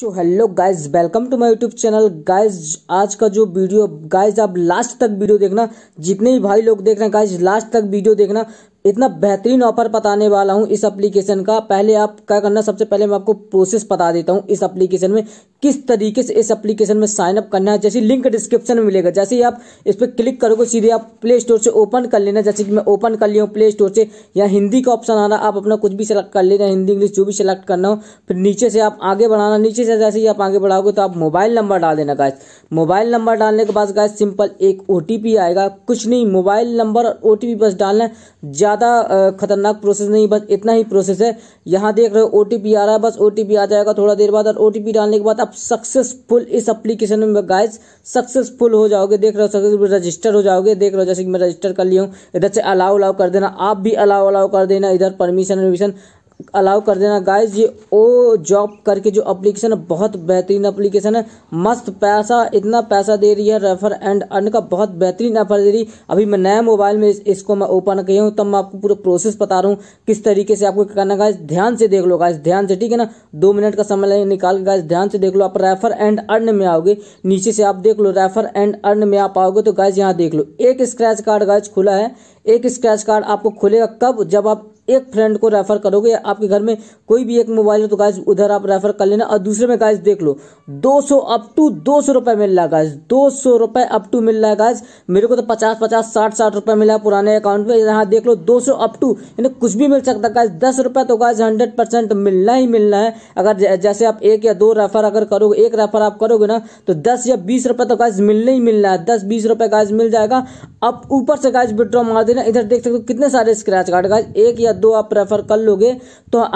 so hello guys welcome to my YouTube channel guys आज का जो वीडियो गाइज आप लास्ट तक वीडियो देखना जितने भी भाई लोग देख रहे हैं गाइज लास्ट तक वीडियो देखना इतना बेहतरीन ऑफर बताने वाला हूँ इस एप्लीकेशन का पहले आप क्या करना सबसे पहले मैं आपको प्रोसेस बता देता हूँ इस एप्लीकेशन में किस तरीके से इस एप्लीकेशन में साइन अप करना है जैसे लिंक डिस्क्रिप्शन में मिलेगा जैसे ही आप इस पर क्लिक करोगे सीधे आप प्ले स्टोर से ओपन कर लेना जैसे कि मैं ओपन कर लिया हूँ प्ले स्टोर से या हिंदी का ऑप्शन आ रहा आप अपना कुछ भी सेलेक्ट कर लेना हिंदी इंग्लिश जो भी सेलेक्ट करना हो फिर नीचे से आप आगे बढ़ाना नीचे से जैसे ही आप आगे बढ़ाओगे तो आप मोबाइल नंबर डाल देना गाय मोबाइल नंबर डालने के बाद गाय सिंपल एक ओ आएगा कुछ नहीं मोबाइल नंबर और ओ बस डालना ज़्यादा ज़्यादा खतरनाक प्रोसेस नहीं बस इतना ही प्रोसेस है यहाँ देख रहे हो ओ आ रहा है बस ओ आ जाएगा थोड़ा देर बाद और ओ डालने के बाद आप सक्सेसफुल इस अप्लीकेशन में गाइज सक्सेसफुल हो जाओगे देख रहे हो सक्सेसफुल रजिस्टर हो जाओगे देख रहे हो जैसे कि मैं रजिस्टर कर लिया हूँ इधर से अलाउ अलाउ कर देना आप भी अलाउ अलाउ कर देना इधर परमिशन वर्मिशन अलाउ कर देना गाइज ये ओ जॉब करके जो अप्लीकेशन है बहुत बेहतरीन अप्लीकेशन है मस्त पैसा इतना पैसा दे रही है रेफर एंड अर्न का बहुत बेहतरीन ऑफर दे रही अभी मैं नया मोबाइल में इस, इसको मैं ओपन किया हूँ तब मैं आपको पूरा प्रोसेस बता रहा हूँ किस तरीके से आपको करना गाइज ध्यान से देख लो गाइज ध्यान से ठीक है ना दो मिनट का समय निकाल गाइज ध्यान से देख लो आप रेफर एंड अर्न में आओगे नीचे से आप देख लो रेफर एंड अर्न में आप आओगे तो गाइज यहाँ देख लो एक स्क्रैच कार्ड गाइज खुला है एक स्क्रैच कार्ड आपको खुलेगा कब जब आप एक फ्रेंड को रेफर करोगे आपके घर में कोई भी एक मोबाइल है तो गाइस उधर आप रेफर कर लेना और दूसरे में गाइस देख लो 200 अप टू दो सौ रुपए मिल रहा है गाइस दो सौ रुपए अप टू मिल रहा है गाइस मेरे को तो पचास पचास साठ साठ रुपए मिला पुराने अकाउंट में यहाँ देख लो दो सौ अप टू यानी कुछ भी मिल सकता है गाइज दस रुपए तो गाइस हंड्रेड परसेंट मिलना ही मिलना है अगर जैसे आप एक या दो रेफर अगर करोगे एक रेफर आप करोगे ना तो दस या बीस रुपए तो गाइस मिलने ही मिलना है दस बीस रुपए गाइस मिल जाएगा अब ऊपर से गाइस विड्रॉ मार देना इधर देख सकते हो कितने सारे स्क्रैच कार्ड गाइस एक या दो आप प्रेफर कर लोगे तो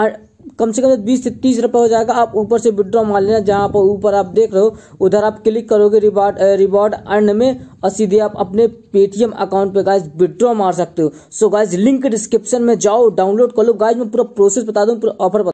कम से कम तो बीस से तीस रुपये हो जाएगा आप ऊपर से विड्रॉ मार लेना जहाँ पर ऊपर आप देख रहे हो उधर आप क्लिक करोगे रिवार्ड रिवार्ड अर्न में और सीधे आप अपने पेटीएम अकाउंट पे गाइज विड्रॉ मार सकते हो सो गाइज लिंक डिस्क्रिप्शन में जाओ डाउनलोड कर लो गाइज मैं पूरा प्रोसेस बता दूँ पूरा ऑफर